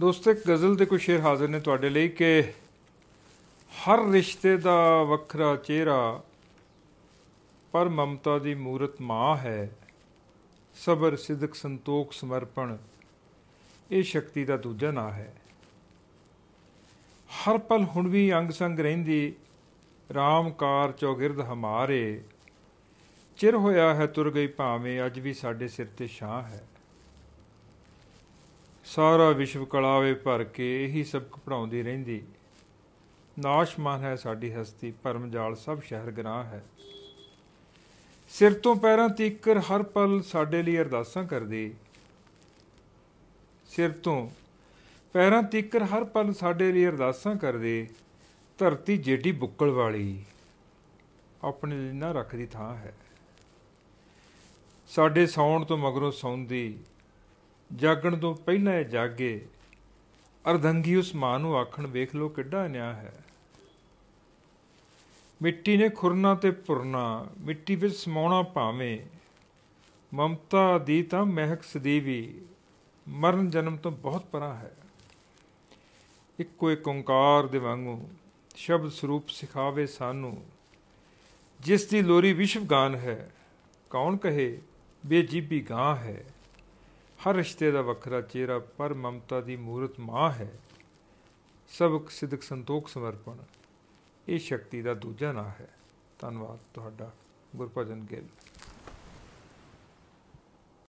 ਦੋਸਤੋ ਇੱਕ ਗਜ਼ਲ ਦੇ ਕੋਈ ਸ਼ੇਰ ਹਾਜ਼ਰ ਨੇ ਤੁਹਾਡੇ ਲਈ ਕਿ ਹਰ ਰਿਸ਼ਤੇ ਦਾ ਵੱਖਰਾ ਚਿਹਰਾ ਪਰ ਮਮਤਾ ਦੀ ਮੂਰਤ ਮਾਂ ਹੈ ਸਬਰ ਸਿਦਕ ਸੰਤੋਖ ਸਮਰਪਣ ਇਹ ਸ਼ਕਤੀ ਦਾ ਦੂਜਾ ਨਾਂ ਹੈ ਹਰ ਪਲ ਹੁਣ ਵੀ ਅੰਗ ਸੰਗ ਰਹਿੰਦੀ ਰਾਮਕਾਰ ਚੌਗਿਰਦ ਹਮਾਰੇ ਚਿਰ ਹੋਇਆ ਹੈ ਤੁਰ ਗਈ ਭਾਵੇਂ ਅੱਜ ਵੀ ਸਾਡੇ ਸਿਰ ਤੇ ਛਾਂ ਹੈ ਸਾਰਾ ਵਿਸ਼ਵ ਕਲਾਵੇ ਭਰ ਕੇ ਇਹੀ ਸਬਕ ਪੜਾਉਂਦੀ ਰਹਿੰਦੀ ਨਾਸ਼ਮਾਨ ਹੈ ਸਾਡੀ ਹਸਤੀ ਪਰਮ ਜਾਲ ਸਭ ਸ਼ਹਿਰ ਗਰਾਹ ਹੈ ਸਿਰ ਤੋਂ ਪੈਰਾਂ ਤੀਕਰ ਹਰ ਪਲ ਸਾਡੇ ਲਈ ਅਰਦਾਸਾਂ ਕਰਦੀ ਸਿਰ ਤੋਂ ਪੈਰਾਂ ਤੀਕਰ ਹਰ ਪਲ ਸਾਡੇ ਲਈ ਅਰਦਾਸਾਂ ਕਰਦੇ ਧਰਤੀ ਜੇਡੀ ਬੁੱਕਲ ਵਾਲੀ ਆਪਣੇ ਲਈ ਨਾ ਰੱਖਦੀ ਥਾਂ ਹੈ ਸਾਡੇ ਸੌਣ ਤੋਂ ਮਗਰੋਂ ਸੌਂਦੀ ਜਾਗਣ ਤੋਂ ਪਹਿਲਾਂ ਇਹ ਜਾਗੇ ਅਰਧੰਗੀ ਉਸ ਮਾਂ ਨੂੰ ਆਖਣ ਵੇਖ ਲੋ ਕਿੱਡਾ ਅਨਿਆ ਹੈ ਮਿੱਟੀ ਨੇ ਖੁਰਨਾ ਤੇ ਪੁਰਨਾ ਮਿੱਟੀ ਵਿੱਚ ਸਮਾਉਣਾ ਭਾਵੇਂ ਮਮਤਾ ਦੀ ਤਾਂ ਮਹਿਕ ਸਦੀਵੀ ਮਰਨ ਜਨਮ ਤੋਂ ਬਹੁਤ ਪਰਾਂ ਹੈ ਇੱਕੋ ਇੱਕ ਓੰਕਾਰ ਦੇ ਵਾਂਗੂ ਸ਼ਬਦ ਸਰੂਪ ਸਿਖਾਵੇ ਸਾਨੂੰ ਜਿਸ ਦੀ ਲੋਰੀ ਵਿਸ਼ਵਗਾਨ ਹੈ ਕੌਣ ਕਹੇ ਬੇਜੀਬੀ ਗਾਂ ਹੈ ਹਰ ਰਿਸ਼ਤੇ ਦਾ ਵੱਖਰਾ ਚਿਹਰਾ ਪਰ ਮਮਤਾ ਦੀ ਮੂਰਤ ਮਾਂ ਹੈ ਸਬਕ ਸਿਦਕ ਸੰਤੋਖ ਸਮਰਪਣ ਇਹ ਸ਼ਕਤੀ ਦਾ ਦੂਜਾ ਨਾਮ ਹੈ ਧੰਨਵਾਦ ਤੁਹਾਡਾ ਗੁਰਪਜਨ ਗਿੱਲ